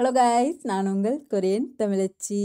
hello guys நான் உங்கள் Korean தமிழச்சி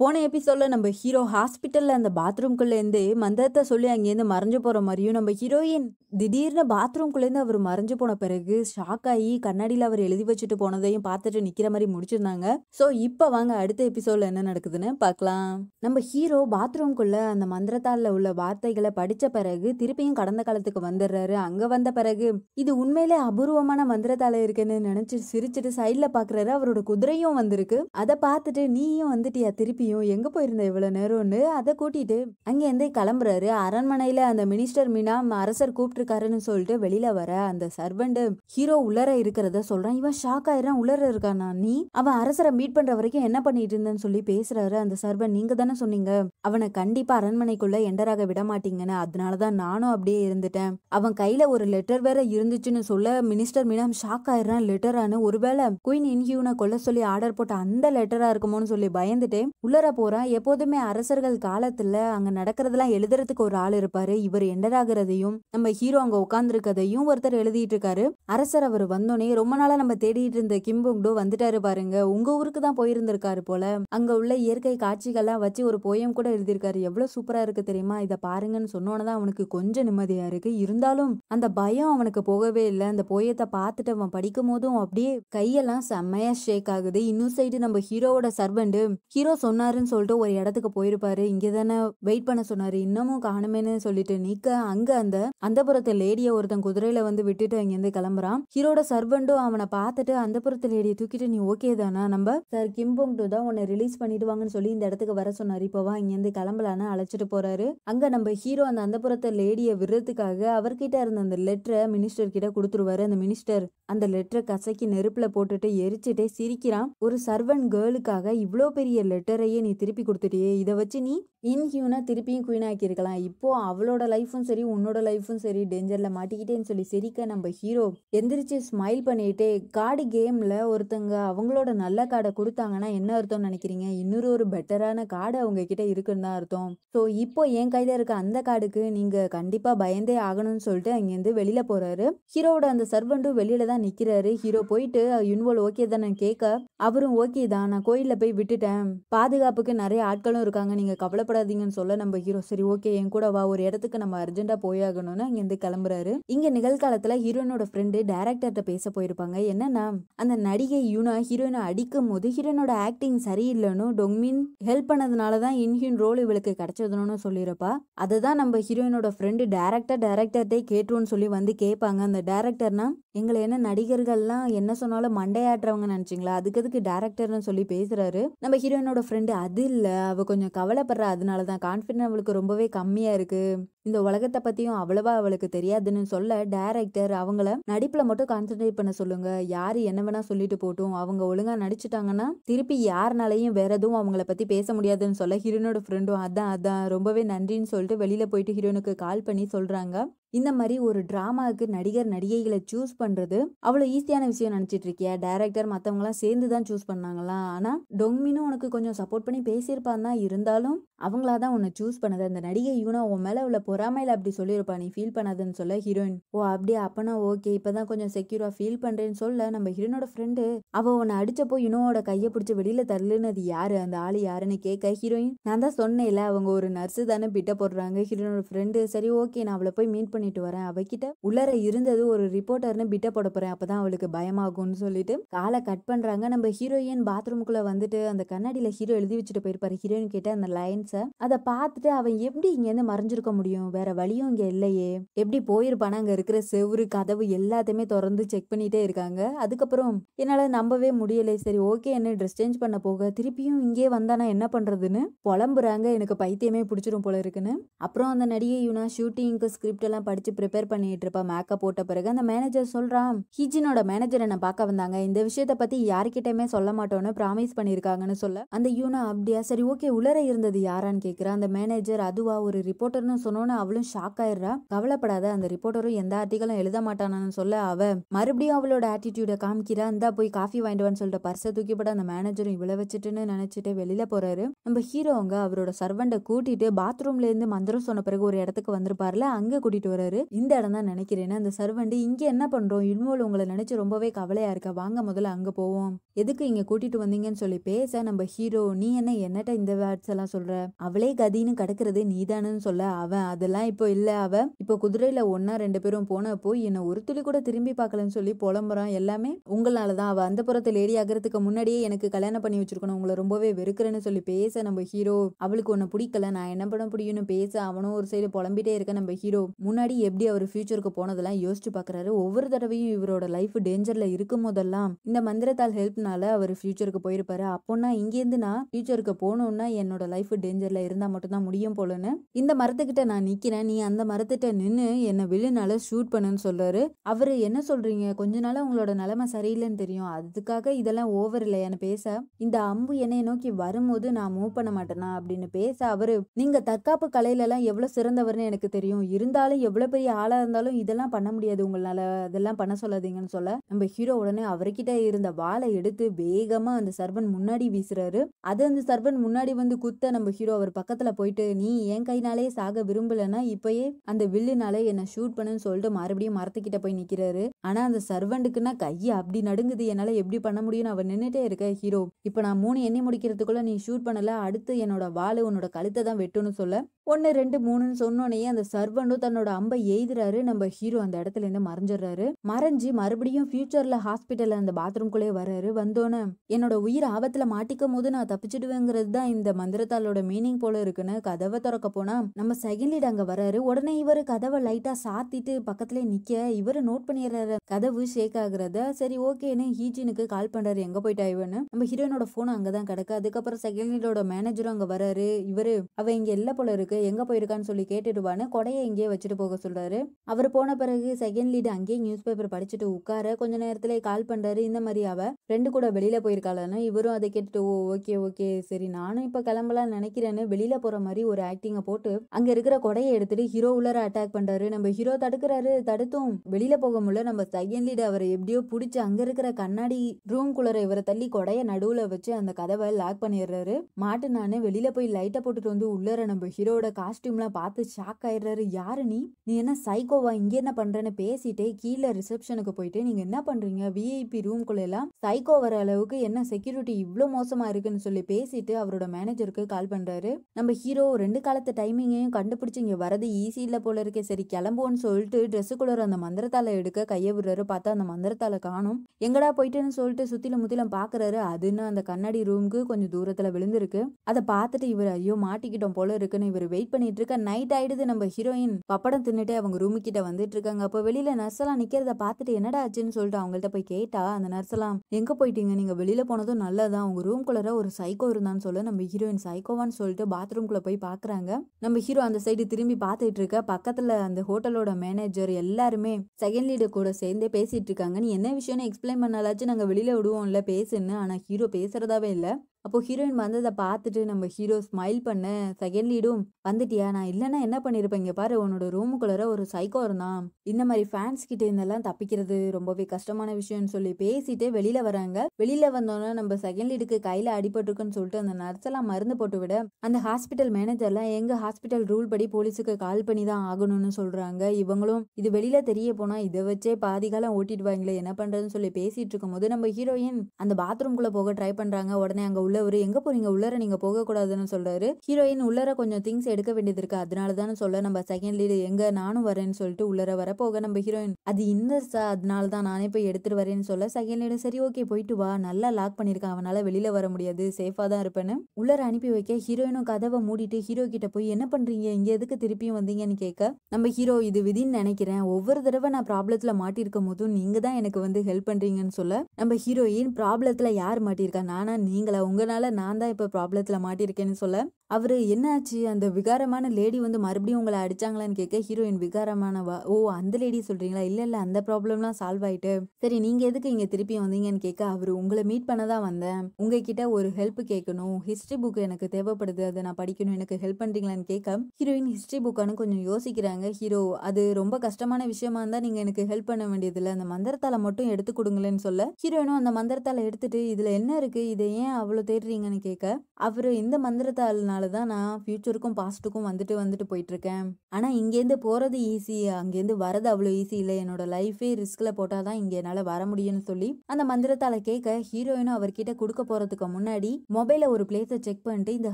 போன எபிசோடில் நம்ம ஹீரோ ஹாஸ்பிட்டலில் அந்த பாத்ரூம்குள்ளேருந்து மந்திரத்தை சொல்லி அங்கேருந்து மறைஞ்சு போகிற மாதிரியும் நம்ம ஹீரோயின் திடீர்னு பாத்ரூம்குள்ளேருந்து அவர் மறைஞ்சு போன பிறகு ஷாக் ஆகி கண்ணாடியில் அவர் எழுதி வச்சுட்டு போனதையும் பார்த்துட்டு நிற்கிற மாதிரி முடிச்சிருந்தாங்க ஸோ இப்போ வாங்க அடுத்த எபிசோடில் என்ன நடக்குதுன்னு பார்க்கலாம் நம்ம ஹீரோ பாத்ரூம்குள்ளே அந்த மந்திரத்தாளில் உள்ள வார்த்தைகளை படித்த பிறகு திருப்பியும் கடந்த காலத்துக்கு வந்துடுறாரு அங்கே வந்த பிறகு இது உண்மையிலே அபூர்வமான மந்திரத்தாளை இருக்குன்னு நினச்சி சிரிச்சிட்டு சைடில் பார்க்குறாரு அவரோட குதிரையும் வந்திருக்கு அதை பார்த்துட்டு நீயும் வந்துட்டியா திருப்பியும் எங்கே போயிருந்த இவ்வளோ நேரம்னு அதை கூட்டிட்டு அங்கேருந்தே கிளம்புறாரு அரண்மனையில் அந்த மினிஸ்டர் மீனா அரசர் கூப்பிட்டுருக்காருன்னு சொல்லிட்டு வெளியில வர அந்த சர்வெண்ட் ஹீரோ உள்ளர இருக்கிறத சொல்றான் இவன் ஷாக் ஆயிரம் உள்ளர இருக்கானா நீ அவன் அரசரை மீட் பண்ற வரைக்கும் என்ன பண்ணிட்டு இருந்தேன்னு சொல்லி பேசுறாரு அந்த சர்வன் நீங்க தானே சொன்னீங்க அவனை கண்டிப்பா அரண்மனைக்குள்ள எண்டராக விட மாட்டீங்கன்னு அதனாலதான் நானும் அப்படியே இருந்துட்டேன் அவன் கையில ஒரு லெட்டர் வேற இருந்துச்சுன்னு சொல்ல மினிஸ்டர் மீனாம் ஷாக் ஆயிரம் லெட்டரானு ஒருவேளை குயின் இன்ஹியூனை கொள்ள சொல்லி ஆர்டர் போட்ட அந்த லெட்டராக இருக்குமோன்னு சொல்லி பயந்துட்டு உள்ளர போகிறான் எப்போதுமே அரசர்கள் காலத்தில் அங்கே நடக்கிறதெல்லாம் எழுதுறதுக்கு ஒரு ஆள் இருப்பார் இவர் எண்டராகிறதையும் நம்ம ஹீரோ அங்கே உட்கார்ந்துருக்கதையும் ஒருத்தர் எழுதிட்டு இருக்காரு அரசர் அவர் வந்தோடனே ரொம்ப நாளாக நம்ம தேடிட்டு இருந்த கிம்புங்டோ வந்துட்டாரு பாருங்க உங்கள் ஊருக்கு தான் போயிருந்திருக்காரு போல அங்கே உள்ள இயற்கை காட்சிகள்லாம் வச்சு ஒரு போயம் கூட எழுதியிருக்காரு எவ்வளோ சூப்பராக இருக்குது தெரியுமா இதை பாருங்கன்னு சொன்னோன்னே தான் அவனுக்கு கொஞ்சம் நிம்மதியாக இருக்கு இருந்தாலும் அந்த பயம் அவனுக்கு போகவே இல்லை அந்த போயத்தை பார்த்துட்டு அவன் படிக்கும் போதும் அப்படியே கையெல்லாம் செம்மையா ஷேக் ஆகுது இன்னொரு சைடு நம்ம ஹீரோவோட சர்வெண்ட்டு ஹீரோ சொன்னாருன்னு சொல்லிட்டு ஒரு இடத்துக்கு போயிருப்பாரு இங்கே தானே வெயிட் பண்ண சொன்னாரு இன்னமும் காணுமேன்னு சொல்லிட்டு நீக்க அங்க அந்த அந்த புறத்து லேடிய ஒருத்தன் குதிரையில வந்து விட்டுட்டு இருந்து கிளம்புறான் ஹீரோட சர்வெண்டும் அவனை பார்த்துட்டு அந்த புறத்து லேடியை தூக்கிட்டு நீ ஓகே தானா நம்ம சார் கிம்பொங் டூ தான் உன்னை ரிலீஸ் பண்ணிடுவாங்கன்னு சொல்லி இந்த இடத்துக்கு வர சொன்னாரு இங்க இருந்து கிளம்பலான்னு அழைச்சிட்டு போறாரு அங்க நம்ம ஹீரோ அந்த அந்த புறத்து லேடியை விடுறதுக்காக அவர்கிட்ட இருந்த அந்த லெட்டரை மினிஸ்டர் கிட்ட கொடுத்துருவாரு அந்த மினிஸ்டர் அந்த லெட்டரை கசக்கி நெருப்புல போட்டுட்டு எரிச்சுட்டே சிரி சிரிக்கிறான் ஒரு சர்வன் கேர்ளுக்காக இவ்வளோ பெரிய லெட்டரையே நீ திருப்பி கொடுத்துட்டியே இதை வச்சு நீ இன்ஹியூனா திருப்பியும் குயின் ஆக்கியிருக்கலாம் இப்போ அவளோட லைஃபும் சரி உன்னோட லைஃபும் சரி டேஞ்சரில் மாட்டிக்கிட்டேன்னு சொல்லி சிரிக்க நம்ம ஹீரோ எந்திரிச்சு ஸ்மைல் பண்ணிட்டு கார்டு கேமில் ஒருத்தங்க அவங்களோட நல்ல கார்டை கொடுத்தாங்கன்னா என்ன அர்த்தம்னு நினைக்கிறீங்க இன்னொரு ஒரு பெட்டரான கார்டு அவங்க கிட்ட இருக்குன்னு தான் அர்த்தம் ஸோ இப்போ என் கையில் இருக்க அந்த கார்டுக்கு நீங்கள் கண்டிப்பாக பயந்தே ஆகணும்னு சொல்லிட்டு அங்கேருந்து வெளியில் போகிறாரு ஹீரோவோட அந்த சர்வெண்ட்டும் வெளியில தான் நிற்கிறாரு ஹீரோ போயிட்டு யுன்வல் ஓகே தானே கேட்க அவரும் ஓகே தான் நான் கோயிலில் போய் விட்டுட்டேன் பாதுகாப்புக்கு நிறைய ஆட்களும் இருக்காங்க நீங்கள் கவலைப்படாதீங்கன்னு சொல்ல நம்ம ஹீரோ சரி ஓகே என் கூட வா ஒரு இடத்துக்கு நம்ம அர்ஜென்ட்டாக போயாகணும்னு இங்கேருந்து கிளம்புறாரு இங்கே நிகழ்காலத்தில் ஹீரோனோட ஃப்ரெண்டு டேரக்டர்கிட்ட பேச போயிருப்பாங்க என்னன்னா அந்த நடிகை யூனா ஹீரோயினை அடிக்கும் போது ஹீரோனோட ஆக்டிங் சரியில்லைன்னு டொங்மின் ஹெல்ப் பண்ணதுனால தான் இன்ஹியூன் ரோல் இவளுக்கு கிடைச்சதுன்னு சொல்லியிருப்பா அதை தான் நம்ம ஹீரோயினோட ஃப்ரெண்டு டேரக்டர் டேரக்டர்கிட்டே கேட்டுருன்னு சொல்லி வந்து கேட்பாங்க அந்த டேரக்டர்னா எங்களை என்ன நடிகர்கள்லாம் என்ன சொன்னாலும் மண்டையாட்டுறவங்க நினச்சிங்களா அதுக்கு அதுக்கு டேரக்டர்னு சொல்லி பேசுகிறாரு நம்ம ஹீரோயினோட ஃப்ரெண்டு அது இல்லை அவள் கொஞ்சம் கவலைப்படுறா அதனால தான் கான்ஃபிடன்ட் அவளுக்கு ரொம்பவே கம்மியாக இருக்குது இந்த உலகத்தை பற்றியும் அவ்வளவா அவளுக்கு தெரியாதுன்னு சொல்ல டைரக்டர் அவங்கள நடிப்பில் மட்டும் கான்சென்ட்ரேட் பண்ண சொல்லுங்க யார் என்ன வேணா சொல்லிட்டு போட்டும் அவங்க ஒழுங்காக நடிச்சிட்டாங்கன்னா திருப்பி யாருனாலையும் வேற எதுவும் அவங்கள பற்றி பேச முடியாதுன்னு சொல்ல ஹீரோனோட ஃப்ரெண்டும் அதான் அதான் ரொம்பவே நன்றின்னு சொல்லிட்டு வெளியில் போயிட்டு ஹீரோனுக்கு கால் பண்ணி சொல்கிறாங்க இந்த மாதிரி ஒரு ட்ராமாவுக்கு நடிகர் நடிகைகளை சூஸ் பண்ணுறது அவ்வளோ ஈஸியான விஷயம் நினச்சிட்டு இருக்கியா டேரக்டர் மற்றவங்களாம் சேர்ந்து தான் சூஸ் பண்ணாங்களா ஆனால் டொங்மினும் உனக்கு கொஞ்சம் சப்போர்ட் பண்ணி பேசியிருப்பான் தான் இருந்தாலும் அவங்களா தான் உன்னை சூஸ் பண்ணது அந்த நடிகை இவனும் உன் மேலே உள்ள பொறாமையில் அப்படி சொல்லியிருப்பா நீ ஃபீல் பண்ணாதுன்னு சொல்ல ஹீரோயின் ஓ அப்படியே அப்பனா ஓகே இப்போதான் கொஞ்சம் செக்யூரா ஃபீல் பண்ணுறேன்னு சொல்ல நம்ம ஹீரோனோட ஃப்ரெண்டு அவள் உன்னை அடிச்சப்போ யுனோவோட கையை பிடிச்சி வெளியில் தரலன்னு அது யாரு அந்த ஆள் யாருன்னு கேட்க ஹீரோயின் நான் தான் சொன்னேன்ல அவங்க ஒரு நர்ஸு தானே பிட்ட போடுறாங்க ஹீரோனோட ஃப்ரெண்டு சரி ஓகே நான் அவளை போய் மீட் பண்ணிட்டு வரேன் அவகிட்ட உள்ளர இருந்தது ஒரு ரிப்போர்ட்டர்னு பிட்ட போட போகிறேன் அப்போ தான் அவளுக்கு பயமாகும்னு சொல்லிட்டு காலை கட் பண்ணுறாங்க நம்ம ஹீரோயின் பாத்ரூம்குள்ள வந்துட்டு அந்த கண்ணாடியில் ஹீரோ எழுதி வச்சுட்டு போயிருப்பார் ஹீரோயின் கேட்ட அந்த லைன்ஸை அதை பார்த்துட்டு அவன் எப்படி இங்கேருந்து மறைஞ்சிருக்க முடியும் முடியும் வேற வழியும் இங்கே இல்லையே எப்படி போயிருப்பானா அங்கே இருக்கிற செவ்வறு கதவு எல்லாத்தையுமே திறந்து செக் பண்ணிகிட்டே இருக்காங்க அதுக்கப்புறம் என்னால் நம்பவே முடியலை சரி ஓகே என்ன ட்ரெஸ் சேஞ்ச் பண்ண போக திருப்பியும் இங்கே வந்தானா என்ன பண்ணுறதுன்னு புலம்புறாங்க எனக்கு பைத்தியமே பிடிச்சிரும் போல இருக்குன்னு அப்புறம் அந்த நடிகை இவனா ஷூட்டிங்க்கு ஸ்கிரிப்ட் எல்லாம் படித்து ப்ரிப்பேர் பண்ணிட்டு இருப்பா மேக்கப் போட்ட பிறகு அந்த மேனேஜர் சொல்கிறான் ஹிஜினோட மேனேஜர் என்னை பார்க்க வந்தாங்க இந்த விஷயத்தை பற்றி யார்கிட்டயுமே சொல்ல மாட்டோன்னு ப்ராமிஸ் பண்ணியிருக்காங்கன்னு சொல்ல அந்த யூனா அப்படியா சரி ஓகே உலர இருந்தது யாரான்னு கேட்குறேன் அந்த மேனேஜர் அதுவா ஒரு ரிப்போர்ட்டர்னு சொன்னோன்னு அவளும் ஷாக் ஆயிடுறா கவலைப்படாத அந்த ரிப்போர்ட்டரும் எந்த ஆர்டிகளும் எழுத மாட்டானான்னு சொல்ல அவ மறுபடியும் அவளோட ஆட்டிடியூட காமிக்கிறா இந்தா போய் காஃபி வாங்கிட்டு சொல்லிட்டு பர்சை தூக்கிப்பட அந்த மேனேஜரும் இவ்வளவு வச்சுட்டுன்னு நினைச்சிட்டு வெளியில போறாரு நம்ம ஹீரோங்க அவரோட சர்வெண்ட கூட்டிட்டு பாத்ரூம்ல இருந்து மந்திரம் சொன்ன பிறகு ஒரு இடத்துக்கு வந்திருப்பாருல அங்க கூட்டிட்டு வராரு இந்த இடம் தான் நினைக்கிறேன்னு அந்த சர்வெண்ட் இங்க என்ன பண்றோம் இன்வோல் உங்களை நினைச்சு ரொம்பவே கவலையா இருக்க வாங்க முதல்ல அங்க போவோம் எதுக்கு இங்க கூட்டிட்டு வந்தீங்கன்னு சொல்லி பேச நம்ம ஹீரோ நீ என்ன என்னட்ட இந்த வேர்ட்ஸ் எல்லாம் சொல்ற அவளே கதின்னு கிடக்குறது நீதானு சொல்ல அவன் அதெல்லாம் இப்போ இல்லை அவள் இப்போ குதிரையில் ஒன்றா ரெண்டு பேரும் போனப்போ என்னை ஒரு துளி கூட திரும்பி பார்க்கலன்னு சொல்லி புலம்புறான் எல்லாமே உங்களால தான் அவள் அந்த புறத்தை லேடி ஆகிறதுக்கு முன்னாடியே எனக்கு கல்யாணம் பண்ணி வச்சிருக்கணும் உங்களை ரொம்பவே வெறுக்கிறேன்னு சொல்லி பேச நம்ம ஹீரோ அவளுக்கு ஒன்று பிடிக்கல நான் என்ன பண்ண முடியும்னு பேச அவனும் ஒரு சைடு புலம்பிட்டே இருக்க நம்ம ஹீரோ முன்னாடி எப்படி அவர் ஃபியூச்சருக்கு போனதெல்லாம் யோசிச்சு பார்க்குறாரு ஒவ்வொரு தடவையும் இவரோட லைஃப் டேஞ்சரில் இருக்கும் போதெல்லாம் இந்த மந்திரத்தால் ஹெல்ப்னால அவர் ஃபியூச்சருக்கு போயிருப்பாரு அப்போனா இங்கேருந்து நான் ஃபியூச்சருக்கு போகணும்னா என்னோட லைஃப் டேஞ்சரில் இருந்தால் மட்டும்தான் முடியும் போலன்னு இந்த மரத்துக்கிட்ட நான் நான் நிற்கிறேன் நீ அந்த மரத்திட்ட நின்று என்னை வில்லுனால ஷூட் பண்ணுன்னு சொல்கிறாரு அவர் என்ன சொல்கிறீங்க கொஞ்ச நாள் உங்களோட நிலமை சரியில்லைன்னு தெரியும் அதுக்காக இதெல்லாம் ஓவர் இல்லையான்னு பேச இந்த அம்பு என்னை நோக்கி வரும்போது நான் மூவ் பண்ண மாட்டேனா அப்படின்னு பேச அவர் நீங்கள் தற்காப்பு கலையிலலாம் எவ்வளோ சிறந்தவர்னு எனக்கு தெரியும் இருந்தாலும் எவ்வளோ பெரிய ஆளாக இருந்தாலும் இதெல்லாம் பண்ண முடியாது உங்களால் இதெல்லாம் பண்ண சொல்லாதீங்கன்னு சொல்ல நம்ம ஹீரோ உடனே அவர்கிட்ட இருந்த வாழை எடுத்து வேகமாக அந்த சர்வன் முன்னாடி வீசுறாரு அது அந்த சர்வன் முன்னாடி வந்து குத்த நம்ம ஹீரோ அவர் பக்கத்தில் போயிட்டு நீ என் கைனாலே சாக விரும்பல நம்பலைன்னா இப்பயே அந்த வில்லுனால என்ன ஷூட் பண்ணுன்னு சொல்லிட்டு மறுபடியும் மரத்துக்கிட்ட போய் நிக்கிறாரு ஆனா அந்த சர்வெண்ட்டுக்குன்னா கைய அப்படி நடுங்குது என்னால எப்படி பண்ண முடியும்னு அவர் நின்றுட்டே இருக்க ஹீரோ இப்ப நான் மூணு எண்ணி முடிக்கிறதுக்குள்ள நீ ஷூட் பண்ணல அடுத்து என்னோட வாழை உன்னோட கழுத்தை தான் வெட்டும்னு சொல்ல ஒன்னு ரெண்டு மூணுன்னு சொன்னோன்னே அந்த சர்வண்டும் தன்னோட அம்பை எய்துறாரு நம்ம ஹீரோ அந்த இடத்துல இருந்து மறைஞ்சிடுறாரு மறைஞ்சு மறுபடியும் ஃபியூச்சர்ல ஹாஸ்பிட்டல்ல அந்த பாத்ரூம் குள்ளே வர்றாரு வந்தோன்னு என்னோட உயிர் ஆபத்துல மாட்டிக்கும் போது நான் தப்பிச்சிடுவேங்கிறது தான் இந்த மந்திரத்தாலோட மீனிங் போல இருக்குன்னு கதவை திறக்க போனா நம்ம செகண்ட் வீடு அங்கே வர்றாரு உடனே இவர் கதவை லைட்டாக சாத்திட்டு பக்கத்துலேயே நிற்க இவரு நோட் பண்ணிடுறாரு கதவு ஷேக் ஆகுறத சரி ஓகேன்னு ஹீஜினுக்கு கால் பண்ணுறாரு எங்கே போயிட்டா இவன்னு நம்ம ஹீரோனோட ஃபோன் அங்கே தான் கிடக்கு அதுக்கப்புறம் செகண்டரியோட மேனேஜரும் அங்கே வர்றாரு இவரு அவ இங்கே எல்ல போல இருக்கு எங்கே போயிருக்கான்னு சொல்லி கேட்டுடுவான்னு கொடையை இங்கேயே வச்சுட்டு போக சொல்கிறாரு அவர் போன பிறகு செகண்ட் லீடு அங்கேயே நியூஸ் பேப்பர் படிச்சுட்டு உட்கார கொஞ்ச நேரத்தில் கால் பண்ணுறாரு இந்த மாதிரி அவ ரெண்டு கூட வெளியில் போயிருக்காளு இவரும் அதை கேட்டுட்டு ஓ ஓகே ஓகே சரி நானும் இப்போ கிளம்பலாம் நினைக்கிறேன்னு வெளியில் போகிற மாதிரி ஒரு ஆக்டிங்க போட்டு அங்கே இருக்கிற கொடையை எடுத்துட்டு ஹீரோ உள்ளார அட்டாக் பண்றாரு நம்ம ஹீரோ தடுக்கிறாரு தடுத்தும் வெளியில போக முடியல நம்ம செகண்ட் லீட் அவரை எப்படியோ பிடிச்சி அங்க இருக்கிற கண்ணாடி ரூம் குள்ளர இவரை தள்ளி கொடைய நடுவுல வச்சு அந்த கதவை லாக் பண்ணிடுறாரு மாட்டு நானு வெளியில போய் லைட்டை போட்டுட்டு வந்து உள்ளார நம்ம ஹீரோட எல்லாம் பார்த்து ஷாக் ஆயிடுறாரு யாரு நீ நீ என்ன சைக்கோவா இங்க என்ன பண்றன்னு பேசிட்டே கீழே ரிசப்ஷனுக்கு போயிட்டு நீங்க என்ன பண்றீங்க விஐபி குள்ள எல்லாம் சைக்கோ வர அளவுக்கு என்ன செக்யூரிட்டி இவ்வளோ மோசமா இருக்குன்னு சொல்லி பேசிட்டு அவரோட மேனேஜருக்கு கால் பண்றாரு நம்ம ஹீரோ ரெண்டு காலத்து டைமிங்கையும் கண்டுபிடிச்சு இங்கே வரது ஈஸி இல்லை போல இருக்கே சரி கிளம்புவோன்னு சொல்லிட்டு குளர் அந்த மந்திரத்தாலை எடுக்க கையை விடுறாரு பார்த்தா அந்த மந்திரத்தாலை காணும் எங்கடா போயிட்டுன்னு சொல்லிட்டு சுத்திலும் முத்திலும் பாக்குறாரு அதுன்னு அந்த கண்ணாடி ரூமுக்கு கொஞ்சம் தூரத்தில் விழுந்திருக்கு அதை பார்த்துட்டு இவர் ஐயோ மாட்டிக்கிட்டோம் போல இருக்குன்னு இவர் வெயிட் பண்ணிட்டு இருக்க நைட் ஆயிடுது நம்ம ஹீரோயின் பப்படம் தின்னுட்டு அவங்க ரூமு கிட்ட வந்துட்டு இருக்காங்க அப்போ வெளியில நர்ஸெல்லாம் நிக்கிறத பார்த்துட்டு என்னடா ஆச்சுன்னு சொல்லிட்டு அவங்கள்ட்ட போய் கேட்டா அந்த நர்ஸெல்லாம் எங்க போயிட்டீங்க நீங்க வெளியில போனதும் நல்லதான் உங்க ரூம்குள்ளே ஒரு சைக்கோ இருந்தான்னு சொல்ல நம்ம ஹீரோயின் சைக்கோவான்னு சொல்லிட்டு பாத்ரூம்குள்ள போய் பாக்குறாங்க நம்ம ஹீரோ அந்த சைடு திரும்பி பார்த்துட்டு இருக்க பக்கத்தில் அந்த ஹோட்டலோட மேனேஜர் எல்லாருமே செகண்ட் லீடர் கூட சேர்ந்தே பேசிட்டு இருக்காங்க நீ என்ன விஷயம்னு எக்ஸ்பிளைன் பண்ணாலாச்சும் நாங்கள் வெளியில் விடுவோம்ல பேசுன்னு ஆனால் ஹீரோ பேசுறதாவே இல்லை அப்போது ஹீரோயின் வந்ததை பார்த்துட்டு நம்ம ஹீரோ ஸ்மைல் பண்ண செகண்ட் லீடும் வந்துட்டியா நான் இல்லைன்னா என்ன பண்ணியிருப்பேன் இங்கே பாரு உன்னோட ரூமுக்குள்ளே ஒரு சைக்கோ இருந்தான் இந்த மாதிரி ஃபேன்ஸ் கிட்டே இருந்தெல்லாம் தப்பிக்கிறது ரொம்பவே கஷ்டமான விஷயம்னு சொல்லி பேசிட்டு வெளியில் வராங்க வெளியில் வந்தோன்னே நம்ம செகண்ட் லீடுக்கு கையில் அடிபட்டுருக்குன்னு சொல்லிட்டு அந்த நர்ஸெல்லாம் மருந்து போட்டு விட அந்த ஹாஸ்பிட்டல் மேனேஜர்லாம் எங்கள் ஹாஸ்பிட்டல் ரூல் படி போலீஸுக்கு கால் பண்ணி தான் ஆகணும்னு சொல்கிறாங்க இவங்களும் இது வெளியில் தெரிய போனால் இதை வச்சே பாதிகாலம் ஓட்டிடுவாங்களே என்ன பண்ணுறதுன்னு சொல்லி பேசிகிட்டு போது நம்ம ஹீரோயின் அந்த பாத்ரூம்குள்ளே போக ட்ரை பண்ணுறாங்க உடனே அங்கே உள்ள உள்ளவர் எங்கே போகிறீங்க உள்ளர நீங்கள் போகக்கூடாதுன்னு சொல்றாரு ஹீரோயின் உள்ளர கொஞ்சம் திங்ஸ் எடுக்க வேண்டியது இருக்குது அதனாலதான் சொல்ல நம்ம செகண்ட் லீடு எங்கே நானும் வரேன்னு சொல்லிட்டு உள்ளர வர போக நம்ம ஹீரோயின் அது இன்னர்ஸா அதனால தான் நானே போய் எடுத்துகிட்டு வரேன்னு சொல்ல செகண்ட் லீடு சரி ஓகே போயிட்டு வா நல்லா லாக் பண்ணியிருக்கான் அவனால் வெளியில் வர முடியாது சேஃபாக தான் இருப்பேன்னு உள்ளர அனுப்பி வைக்க ஹீரோயினும் கதவை மூடிட்டு ஹீரோ கிட்ட போய் என்ன பண்ணுறீங்க இங்கே எதுக்கு திருப்பியும் வந்தீங்கன்னு கேட்க நம்ம ஹீரோ இது விதின்னு நினைக்கிறேன் ஒவ்வொரு தடவை நான் ப்ராப்ளத்தில் மாட்டியிருக்கும் போதும் நீங்கள் தான் எனக்கு வந்து ஹெல்ப் பண்ணுறீங்கன்னு சொல்ல நம்ம ஹீரோயின் ப்ராப்ளத்தில் யார் மாட்டிருக்கா நானா நீங்களா உங்க அதனால் நான் தான் இப்போ ப்ராப்ளத்தில் மாட்டியிருக்கேன்னு சொல்ல அவர் என்னாச்சு அந்த விகாரமான லேடி வந்து மறுபடியும் உங்களை அடிச்சாங்களான்னு கேட்க ஹீரோயின் விகாரமானவா ஓ அந்த லேடி சொல்கிறீங்களா இல்லை இல்லை அந்த ப்ராப்ளம்லாம் சால்வ் ஆகிட்டு சரி நீங்கள் எதுக்கு இங்கே திருப்பி வந்தீங்கன்னு கேட்க அவர் உங்களை மீட் பண்ண தான் வந்தேன் உங்ககிட்ட ஒரு ஹெல்ப் கேட்கணும் ஹிஸ்ட்ரி புக் எனக்கு தேவைப்படுது அதை நான் படிக்கணும் எனக்கு ஹெல்ப் பண்ணுறீங்களான்னு கேட்க ஹீரோயின் ஹிஸ்ட்ரி புக்கானு கொஞ்சம் யோசிக்கிறாங்க ஹீரோ அது ரொம்ப கஷ்டமான விஷயமா இருந்தால் நீங்கள் எனக்கு ஹெல்ப் பண்ண வேண்டியதில்லை அந்த மந்திரத்தாலை மட்டும் எடுத்து கொடுங்களேன்னு சொல்ல ஹீரோயினும் அந்த மந்திரத்தாலை எடுத்துட்டு இதில் என்ன இருக்குது இதை ஏன் அவ்வளோ தேடுறீங்கன்னு கேட்க அவர் இந்த மந்திரத்தால்னால தான் நான் ஃபியூச்சருக்கும் பாஸ்ட்டுக்கும் வந்துட்டு வந்துட்டு போயிட்டுருக்கேன் ஆனால் இங்கேருந்து போகிறது ஈஸி அங்கேருந்து வரது அவ்வளோ ஈஸி இல்லை என்னோட லைஃபே ரிஸ்க்ல போட்டால் தான் இங்கே என்னால் வர முடியும்னு சொல்லி அந்த மந்திரத்தால் கேட்க ஹீரோயினும் அவர்கிட்ட கொடுக்க போகிறதுக்கு முன்னாடி மொபைலில் ஒரு பிளேஸை செக் பண்ணிட்டு இந்த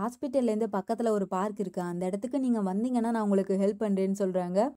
ஹாஸ்பிட்டல்லேருந்து பக்கத்தில் ஒரு பார்க் இருக்குது அந்த இடத்துக்கு நீங்கள் வந்தீங்கன்னா நான் உங்களுக்கு ஹெல்ப் பண்ணுறேன்னு சொல்கிறாங்க